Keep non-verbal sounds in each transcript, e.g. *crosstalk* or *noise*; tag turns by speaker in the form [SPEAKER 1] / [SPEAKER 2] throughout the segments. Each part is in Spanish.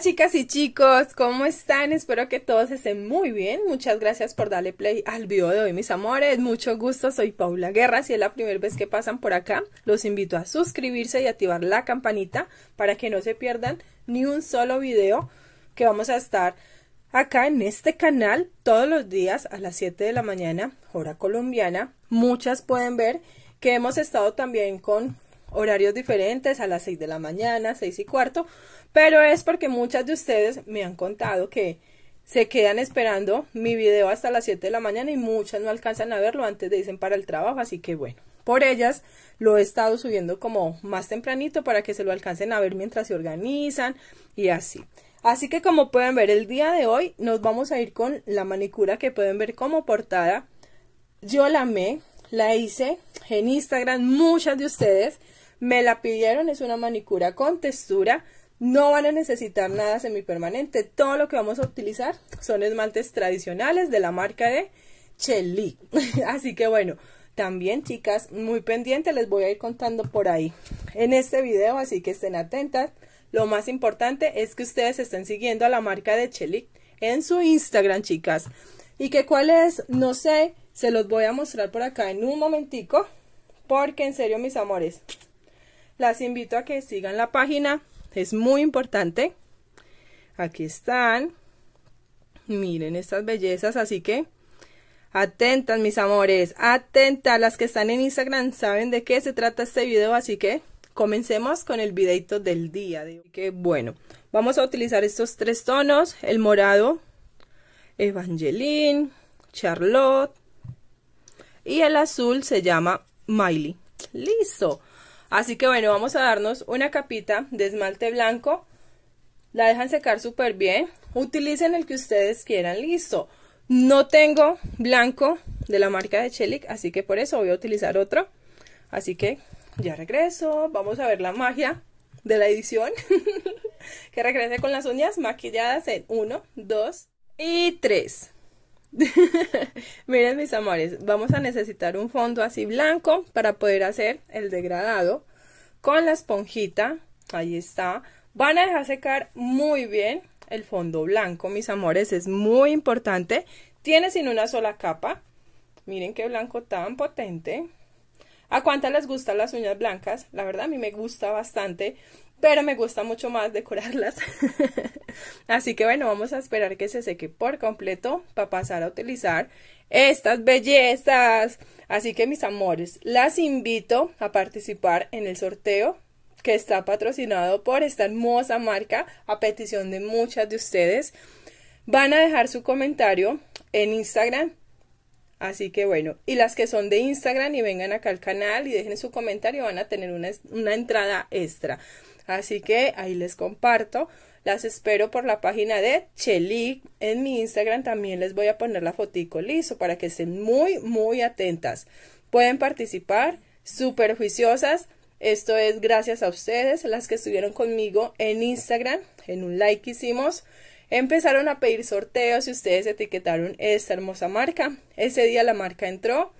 [SPEAKER 1] chicas y chicos, ¿cómo están? Espero que todos estén muy bien. Muchas gracias por darle play al video de hoy, mis amores. Mucho gusto, soy Paula Guerra. Si es la primera vez que pasan por acá, los invito a suscribirse y activar la campanita para que no se pierdan ni un solo video que vamos a estar acá en este canal todos los días a las 7 de la mañana, hora colombiana. Muchas pueden ver que hemos estado también con horarios diferentes a las 6 de la mañana, 6 y cuarto, pero es porque muchas de ustedes me han contado que se quedan esperando mi video hasta las 7 de la mañana y muchas no alcanzan a verlo antes de dicen para el trabajo, así que bueno, por ellas lo he estado subiendo como más tempranito para que se lo alcancen a ver mientras se organizan y así. Así que como pueden ver el día de hoy nos vamos a ir con la manicura que pueden ver como portada. Yo la me, la hice en Instagram, muchas de ustedes me la pidieron, es una manicura con textura. No van a necesitar nada semipermanente. Todo lo que vamos a utilizar son esmaltes tradicionales de la marca de Chely. *laughs* Así que bueno, también chicas, muy pendiente, les voy a ir contando por ahí en este video, así que estén atentas. Lo más importante es que ustedes estén siguiendo a la marca de Chelic en su Instagram, chicas. Y que cuál es, no sé, se los voy a mostrar por acá en un momentico, porque en serio, mis amores, las invito a que sigan la página, es muy importante. Aquí están. Miren estas bellezas, así que atentas mis amores, atentas las que están en Instagram saben de qué se trata este video, así que comencemos con el videito del día. De... Que bueno, vamos a utilizar estos tres tonos, el morado, Evangeline, Charlotte y el azul se llama Miley. Listo. Así que bueno, vamos a darnos una capita de esmalte blanco. La dejan secar súper bien. Utilicen el que ustedes quieran. Listo. No tengo blanco de la marca de Chelic, así que por eso voy a utilizar otro. Así que ya regreso. Vamos a ver la magia de la edición. *laughs* que regrese con las uñas maquilladas en 1, 2 y 3. *laughs* Miren mis amores, vamos a necesitar un fondo así blanco para poder hacer el degradado con la esponjita. Ahí está. Van a dejar secar muy bien el fondo blanco, mis amores. Es muy importante. Tiene sin una sola capa. Miren qué blanco tan potente. ¿A cuántas les gustan las uñas blancas? La verdad a mí me gusta bastante pero me gusta mucho más decorarlas. *laughs* Así que bueno, vamos a esperar que se seque por completo para pasar a utilizar estas bellezas. Así que mis amores, las invito a participar en el sorteo que está patrocinado por esta hermosa marca a petición de muchas de ustedes. Van a dejar su comentario en Instagram Así que bueno, y las que son de Instagram y vengan acá al canal y dejen su comentario, van a tener una, entrada extra. Así que ahí les comparto. Las espero por la página de Chelik En mi Instagram también les voy a poner la fotico liso para que estén muy, muy atentas. Pueden participar, súper juiciosas. Esto es gracias a ustedes, las que estuvieron conmigo en Instagram, en un like hicimos. Empezaron a pedir sorteos y ustedes etiquetaron esta hermosa marca. Ese día la marca entró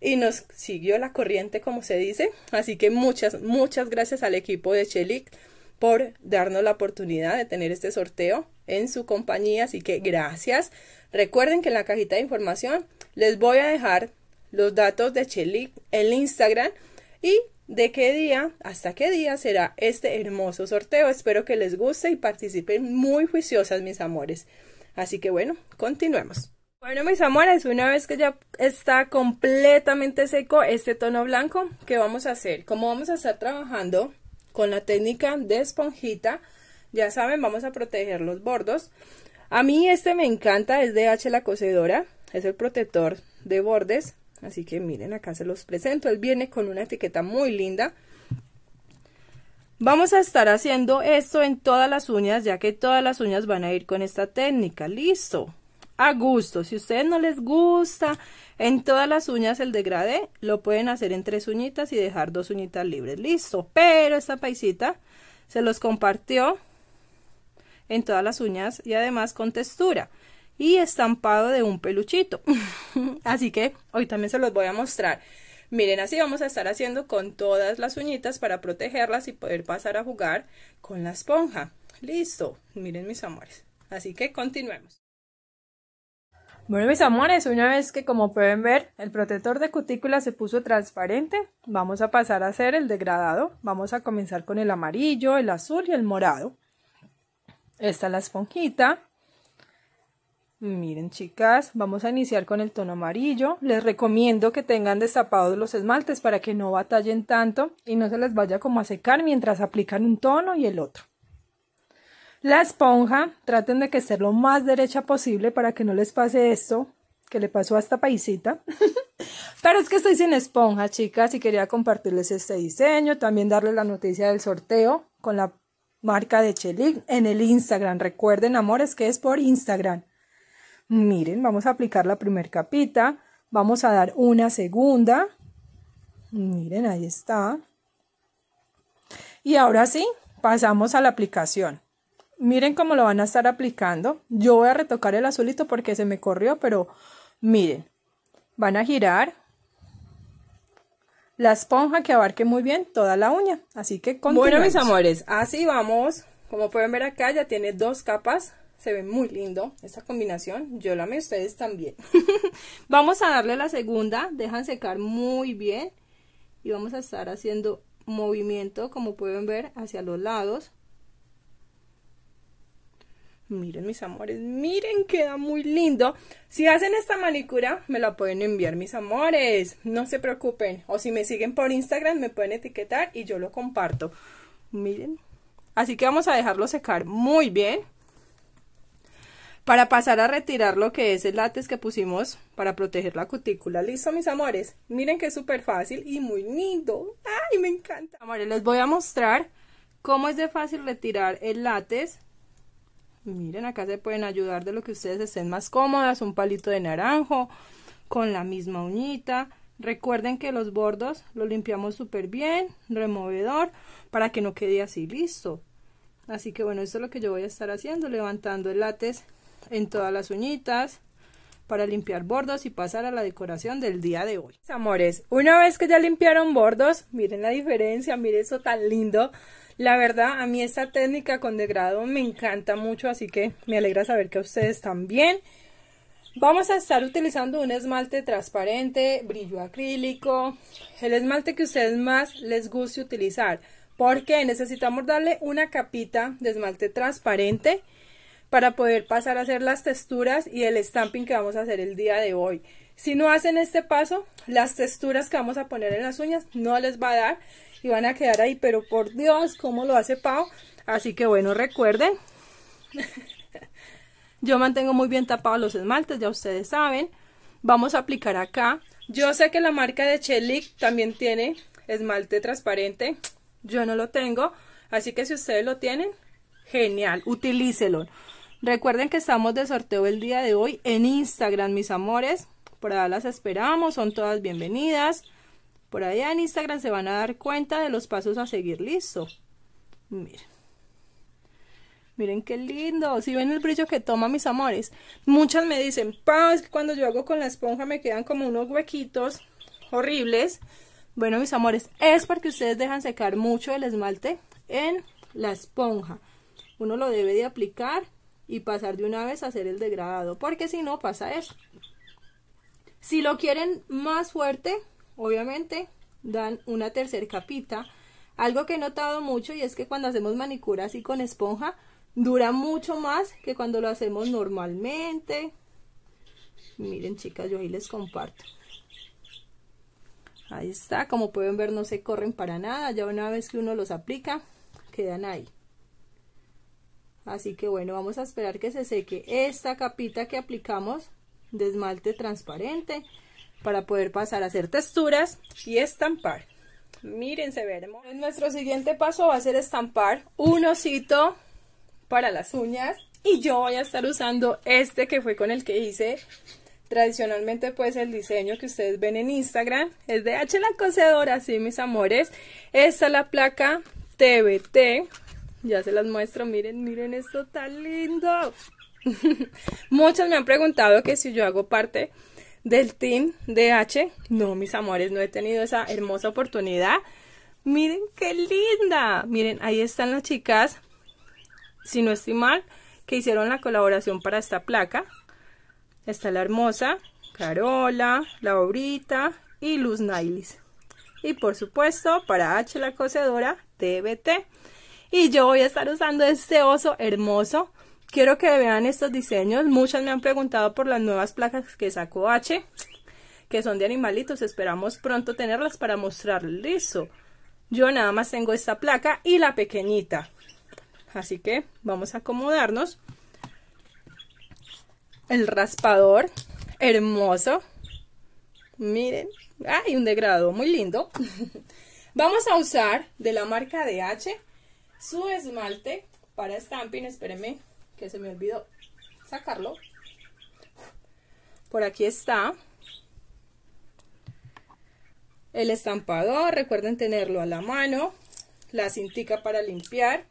[SPEAKER 1] y nos siguió la corriente, como se dice. Así que muchas, muchas gracias al equipo de Chelic por darnos la oportunidad de tener este sorteo en su compañía. Así que gracias. Recuerden que en la cajita de información les voy a dejar los datos de Chelic en Instagram y de qué día hasta qué día será este hermoso sorteo. Espero que les guste y participen muy juiciosas, mis amores. Así que bueno, continuemos. Bueno, mis amores, una vez que ya está completamente seco este tono blanco, ¿qué vamos a hacer? Como vamos a estar trabajando con la técnica de esponjita, ya saben, vamos a proteger los bordos. A mí este me encanta, es de H la Cosedora. es el protector de bordes Así que miren, acá se los presento. Él viene con una etiqueta muy linda. Vamos a estar haciendo esto en todas las uñas, ya que todas las uñas van a ir con esta técnica. Listo. A gusto. Si a ustedes no les gusta en todas las uñas el degradé, lo pueden hacer en tres uñitas y dejar dos uñitas libres. Listo. Pero esta paisita se los compartió en todas las uñas y además con textura y estampado de un peluchito. *laughs* así que hoy también se los voy a mostrar. Miren, así vamos a estar haciendo con todas las uñitas para protegerlas y poder pasar a jugar con la esponja. Listo, miren mis amores. Así que continuemos. Bueno mis amores, una vez que como pueden ver el protector de cutícula se puso transparente, vamos a pasar a hacer el degradado. Vamos a comenzar con el amarillo, el azul y el morado. Esta es la esponjita. Miren chicas, vamos a iniciar con el tono amarillo. Les recomiendo que tengan destapados los esmaltes para que no batallen tanto y no se les vaya como a secar mientras aplican un tono y el otro. La esponja, traten de que esté lo más derecha posible para que no les pase esto que le pasó a esta paisita. *laughs* Pero es que estoy sin esponja, chicas, y quería compartirles este diseño, también darles la noticia del sorteo con la marca de Chelic en el Instagram. Recuerden, amores, que es por Instagram. Miren, vamos a aplicar la primer capita, vamos a dar una segunda. Miren, ahí está. Y ahora sí, pasamos a la aplicación. Miren cómo lo van a estar aplicando. Yo voy a retocar el azulito porque se me corrió, pero miren. Van a girar la esponja que abarque muy bien toda la uña. Así que Bueno, mis amores, así vamos. Como pueden ver acá, ya tiene dos capas se ve muy lindo esta combinación. Yo la amé, ustedes también. *laughs* vamos a darle la segunda. Dejan secar muy bien. Y vamos a estar haciendo movimiento, como pueden ver, hacia los lados. Miren, mis amores, miren, queda muy lindo. Si hacen esta manicura, me la pueden enviar, mis amores. No se preocupen. O si me siguen por Instagram, me pueden etiquetar y yo lo comparto. Miren. Así que vamos a dejarlo secar muy bien. Para pasar a retirar lo que es el látex que pusimos para proteger la cutícula. ¿Listo, mis amores? Miren que es súper fácil y muy lindo. ¡Ay, me encanta! Amores, les voy a mostrar cómo es de fácil retirar el látex. Miren, acá se pueden ayudar de lo que ustedes estén más cómodas. Un palito de naranjo con la misma uñita. Recuerden que los bordos los limpiamos súper bien, removedor, para que no quede así listo. Así que bueno, esto es lo que yo voy a estar haciendo, levantando el látex en todas las uñitas para limpiar bordos y pasar a la decoración del día de hoy. Amores, una vez que ya limpiaron bordos, miren la diferencia, miren eso tan lindo. La verdad, a mí esta técnica con degrado me encanta mucho, así que me alegra saber que ustedes también. Vamos a estar utilizando un esmalte transparente, brillo acrílico, el esmalte que ustedes más les guste utilizar, porque necesitamos darle una capita de esmalte transparente para poder pasar a hacer las texturas y el stamping que vamos a hacer el día de hoy. Si no hacen este paso, las texturas que vamos a poner en las uñas no les va a dar y van a quedar ahí, pero por Dios, ¿cómo lo hace Pau? Así que bueno, recuerden, *laughs* yo mantengo muy bien tapados los esmaltes, ya ustedes saben. Vamos a aplicar acá. Yo sé que la marca de Chelic también tiene esmalte transparente, yo no lo tengo, así que si ustedes lo tienen, genial, utilícelo. Recuerden que estamos de sorteo el día de hoy en Instagram, mis amores. Por allá las esperamos, son todas bienvenidas. Por allá en Instagram se van a dar cuenta de los pasos a seguir. Listo. Miren. Miren qué lindo. Si ven el brillo que toma, mis amores. Muchas me dicen, pa, es que cuando yo hago con la esponja me quedan como unos huequitos horribles. Bueno, mis amores, es porque ustedes dejan secar mucho el esmalte en la esponja. Uno lo debe de aplicar y pasar de una vez a hacer el degradado, porque si no pasa eso. Si lo quieren más fuerte, obviamente dan una tercer capita. Algo que he notado mucho y es que cuando hacemos manicura así con esponja, dura mucho más que cuando lo hacemos normalmente. Miren chicas, yo ahí les comparto. Ahí está, como pueden ver no se corren para nada, ya una vez que uno los aplica, quedan ahí así que bueno vamos a esperar que se seque esta capita que aplicamos de esmalte transparente para poder pasar a hacer texturas y estampar Mírense, se nuestro siguiente paso va a ser estampar un osito para las uñas y yo voy a estar usando este que fue con el que hice Tradicionalmente, pues el diseño que ustedes ven en Instagram es de H la cosedora, sí, mis amores. Esta es la placa TBT ya se las muestro, miren, miren esto tan lindo. *laughs* Muchos me han preguntado que si yo hago parte del team de H. No, mis amores, no he tenido esa hermosa oportunidad. Miren qué linda. Miren, ahí están las chicas, si no estoy mal, que hicieron la colaboración para esta placa. Está la hermosa Carola, Laurita y Luz Nailis. Y por supuesto, para H la cocedora, TBT y yo voy a estar usando este oso hermoso. Quiero que vean estos diseños. Muchas me han preguntado por las nuevas placas que sacó H, que son de animalitos. Esperamos pronto tenerlas para mostrar. Listo. Yo nada más tengo esta placa y la pequeñita. Así que vamos a acomodarnos. El raspador, hermoso. Miren, hay un degradado muy lindo. *laughs* vamos a usar de la marca de H su esmalte para stamping. Espérenme que se me olvidó sacarlo. Por aquí está el estampador. Recuerden tenerlo a la mano. La cintica para limpiar.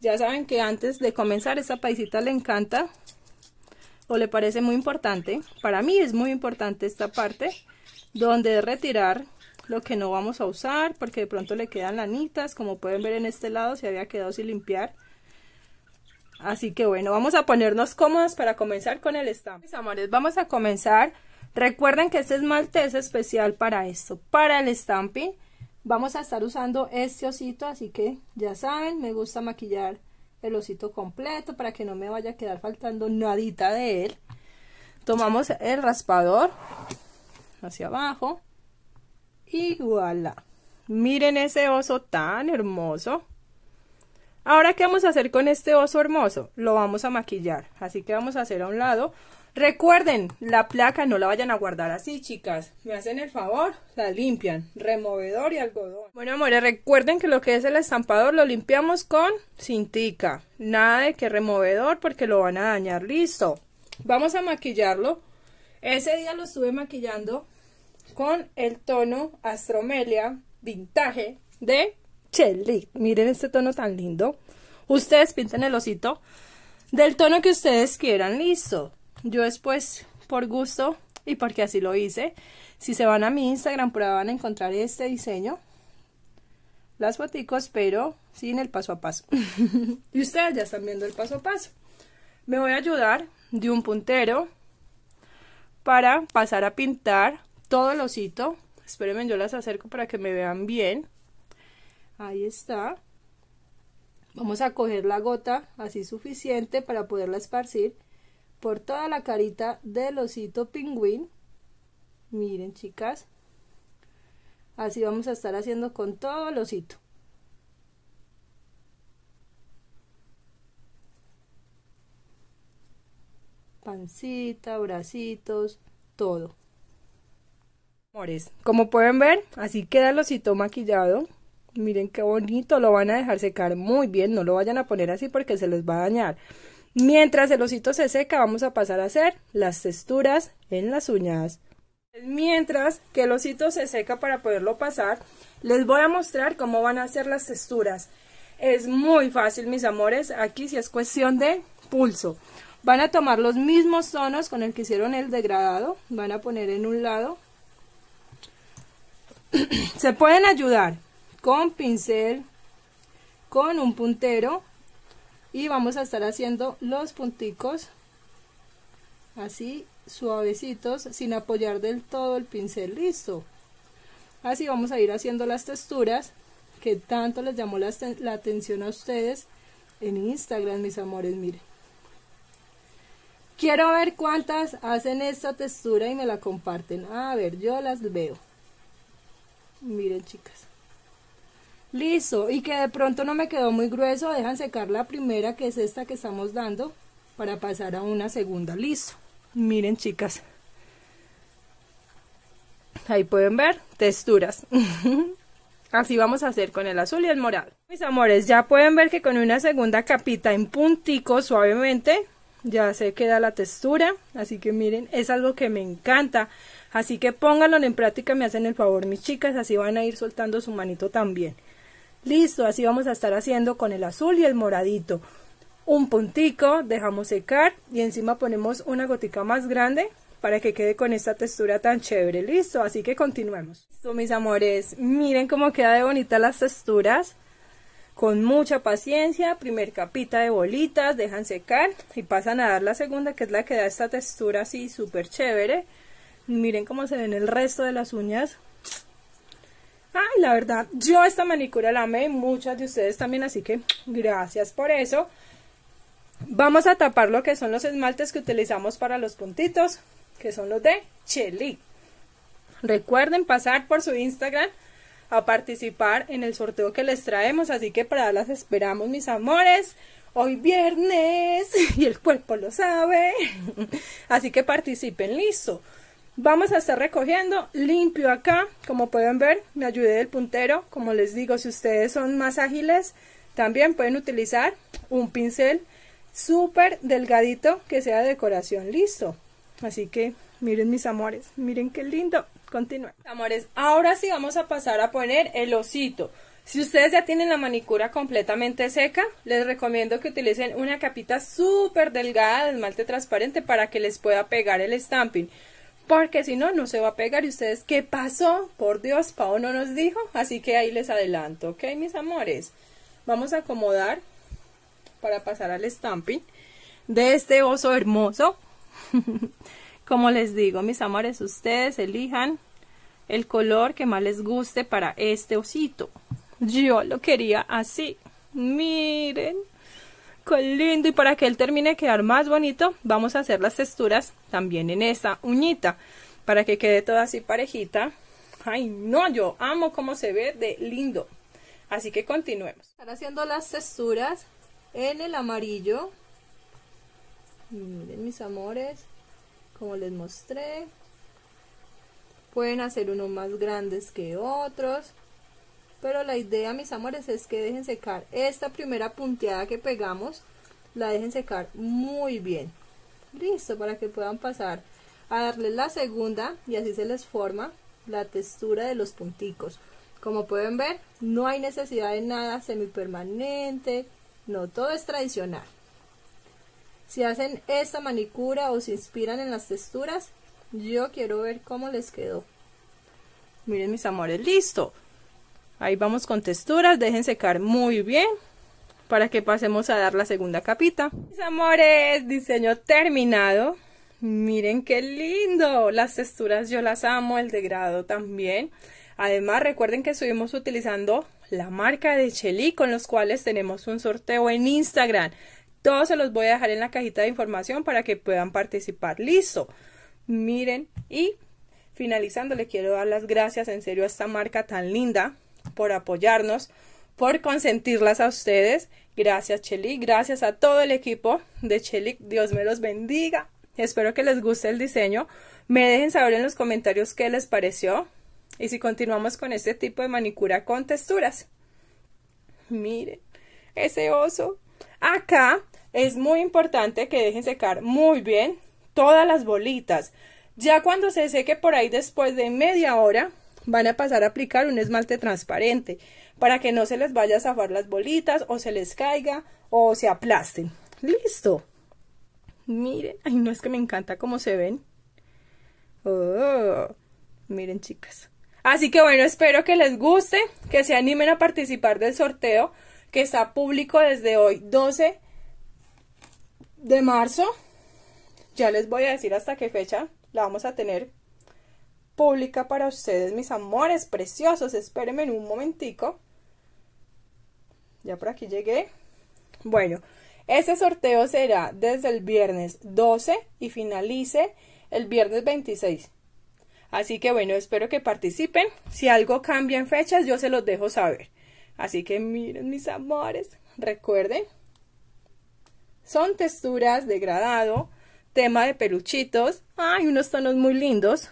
[SPEAKER 1] Ya saben que antes de comenzar esta paisita le encanta o le parece muy importante. Para mí es muy importante esta parte donde retirar lo que no vamos a usar porque de pronto le quedan lanitas como pueden ver en este lado se había quedado sin limpiar así que bueno vamos a ponernos cómodas para comenzar con el estamping. amores vamos a comenzar recuerden que este esmalte es especial para esto para el estamping vamos a estar usando este osito así que ya saben me gusta maquillar el osito completo para que no me vaya a quedar faltando nadita de él tomamos el raspador hacia abajo y Miren ese oso tan hermoso. Ahora, ¿qué vamos a hacer con este oso hermoso? Lo vamos a maquillar. Así que vamos a hacer a un lado. Recuerden, la placa no la vayan a guardar así, chicas. Me hacen el favor, la limpian. Removedor y algodón. Bueno, amores, recuerden que lo que es el estampador lo limpiamos con cintica. Nada de que removedor porque lo van a dañar. Listo. Vamos a maquillarlo. Ese día lo estuve maquillando con el tono Astromelia Vintage de Chelly. Miren este tono tan lindo. Ustedes pinten el osito del tono que ustedes quieran, listo. Yo después, por gusto y porque así lo hice, si se van a mi Instagram, por van a encontrar este diseño. Las boticos, pero sin el paso a paso. *laughs* y ustedes ya están viendo el paso a paso. Me voy a ayudar de un puntero para pasar a pintar todo el osito. Espérenme, yo las acerco para que me vean bien. Ahí está. Vamos a coger la gota así suficiente para poderla esparcir por toda la carita del osito pingüín. Miren, chicas. Así vamos a estar haciendo con todo el osito. Pancita, bracitos, todo. Amores, como pueden ver, así queda el osito maquillado. Miren qué bonito, lo van a dejar secar muy bien, no lo vayan a poner así porque se les va a dañar. Mientras el osito se seca, vamos a pasar a hacer las texturas en las uñas. Mientras que el osito se seca para poderlo pasar, les voy a mostrar cómo van a hacer las texturas. Es muy fácil, mis amores, aquí sí es cuestión de pulso. Van a tomar los mismos tonos con el que hicieron el degradado, van a poner en un lado *clears throat* se pueden ayudar con pincel, con un puntero y vamos a estar haciendo los punticos así suavecitos sin apoyar del todo el pincel listo así vamos a ir haciendo las texturas que tanto les llamó la, atención a ustedes en Instagram mis amores miren quiero ver cuántas hacen esta textura y me la comparten a ver yo las veo Miren, chicas. Listo, y que de pronto no me quedó muy grueso, dejan secar la primera, que es esta que estamos dando, para pasar a una segunda. Listo. Miren, chicas. Ahí pueden ver texturas. *laughs* Así vamos a hacer con el azul y el morado. Mis amores, ya pueden ver que con una segunda capita en puntico suavemente ya se queda la textura. Así que miren, es algo que me encanta. Así que pónganlo en práctica, me hacen el favor mis chicas, así van a ir soltando su manito también. Listo, así vamos a estar haciendo con el azul y el moradito. Un puntico, dejamos secar y encima ponemos una gotica más grande para que quede con esta textura tan chévere. Listo, así que continuemos. Listo, mis amores, miren cómo queda de bonita las texturas. Con mucha paciencia, primer capita de bolitas, dejan secar y pasan a dar la segunda que es la que da esta textura así súper chévere. Miren cómo se ven el resto de las uñas. Ay, la verdad, yo esta manicura la amé, muchas de ustedes también, así que gracias por eso. Vamos a tapar lo que son los esmaltes que utilizamos para los puntitos, que son los de Chelly Recuerden pasar por su Instagram a participar en el sorteo que les traemos, así que para las esperamos, mis amores. Hoy viernes *laughs* y el cuerpo lo sabe, *laughs* así que participen, listo. Vamos a estar recogiendo limpio acá, como pueden ver, me ayudé del puntero. Como les digo, si ustedes son más ágiles, también pueden utilizar un pincel súper delgadito que sea de decoración. Listo. Así que miren mis amores, miren qué lindo. Continúen. Amores, ahora sí vamos a pasar a poner el osito. Si ustedes ya tienen la manicura completamente seca, les recomiendo que utilicen una capita súper delgada de esmalte transparente para que les pueda pegar el stamping porque si no, no se va a pegar. ¿Y ustedes qué pasó? Por Dios, Pau no nos dijo, así que ahí les adelanto, ¿ok, mis amores? Vamos a acomodar para pasar al stamping de este oso hermoso. *laughs* Como les digo, mis amores, ustedes elijan el color que más les guste para este osito. Yo lo quería así. Miren lindo y para que él termine quedar más bonito vamos a hacer las texturas también en esta uñita para que quede toda así parejita ay no yo amo cómo se ve de lindo así que continuemos haciendo las texturas en el amarillo miren mis amores como les mostré pueden hacer unos más grandes que otros pero la idea, mis amores, es que dejen secar esta primera punteada que pegamos, la dejen secar muy bien. Listo, para que puedan pasar a darle la segunda y así se les forma la textura de los punticos. Como pueden ver, no hay necesidad de nada semipermanente, no, todo es tradicional. Si hacen esta manicura o se inspiran en las texturas, yo quiero ver cómo les quedó. Miren mis amores, listo. Ahí vamos con texturas, dejen secar muy bien para que pasemos a dar la segunda capita. Mis amores, diseño terminado. Miren qué lindo, las texturas yo las amo, el degrado también. Además recuerden que estuvimos utilizando la marca de Chely con los cuales tenemos un sorteo en Instagram. Todos se los voy a dejar en la cajita de información para que puedan participar. Listo. Miren y finalizando le quiero dar las gracias en serio a esta marca tan linda por apoyarnos, por consentirlas a ustedes. Gracias Cheli, gracias a todo el equipo de Cheli, Dios me los bendiga. Espero que les guste el diseño. Me dejen saber en los comentarios qué les pareció y si continuamos con este tipo de manicura con texturas. Miren, ese oso. Acá es muy importante que dejen secar muy bien todas las bolitas. Ya cuando se seque por ahí después de media hora, van a pasar a aplicar un esmalte transparente para que no se les vaya a zafar las bolitas o se les caiga o se aplasten. Listo. Miren, ay no es que me encanta cómo se ven. Oh, miren chicas. Así que bueno, espero que les guste, que se animen a participar del sorteo que está público desde hoy 12 de marzo. Ya les voy a decir hasta qué fecha la vamos a tener pública para ustedes, mis amores preciosos. Espérenme en un momentico. Ya por aquí llegué. Bueno, ese sorteo será desde el viernes 12 y finalice el viernes 26. Así que bueno, espero que participen. Si algo cambia en fechas, yo se los dejo saber. Así que miren mis amores, recuerden. Son texturas degradado, tema de peluchitos. hay unos tonos muy lindos.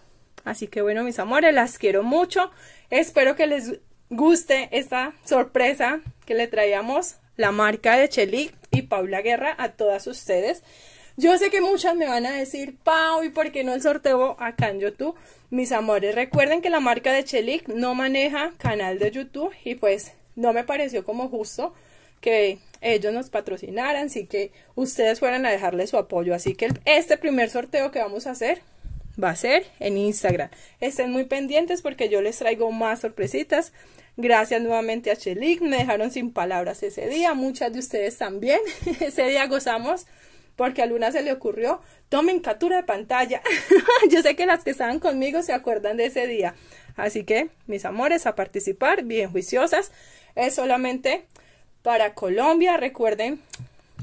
[SPEAKER 1] Así que bueno, mis amores, las quiero mucho. Espero que les guste esta sorpresa que le traíamos la marca de Chelic y Paula Guerra a todas ustedes. Yo sé que muchas me van a decir, Pau, ¿y por qué no el sorteo acá en YouTube? Mis amores, recuerden que la marca de Chelic no maneja canal de YouTube y pues no me pareció como justo que ellos nos patrocinaran, así que ustedes fueran a dejarle su apoyo. Así que este primer sorteo que vamos a hacer va a ser en Instagram. Estén muy pendientes porque yo les traigo más sorpresitas. Gracias nuevamente a Chelik, me dejaron sin palabras ese día, muchas de ustedes también. *laughs* ese día gozamos porque a Luna se le ocurrió, tomen captura de pantalla. *laughs* yo sé que las que estaban conmigo se acuerdan de ese día. Así que, mis amores, a participar, bien juiciosas. Es solamente para Colombia. Recuerden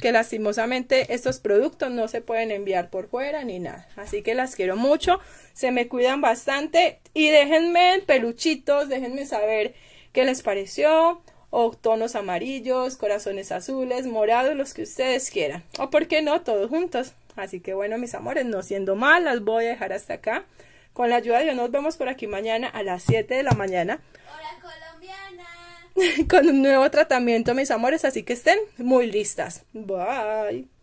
[SPEAKER 1] que lastimosamente estos productos no se pueden enviar por fuera ni nada. Así que las quiero mucho, se me cuidan bastante y déjenme peluchitos, déjenme saber qué les pareció o tonos amarillos, corazones azules, morados, los que ustedes quieran. O por qué no, todos juntos. Así que bueno, mis amores, no siendo mal, las voy a dejar hasta acá. Con la ayuda de Dios nos vemos por aquí mañana a las 7 de la mañana. colombiana. *laughs* con un nuevo tratamiento, mis amores, así que estén muy listas. Bye.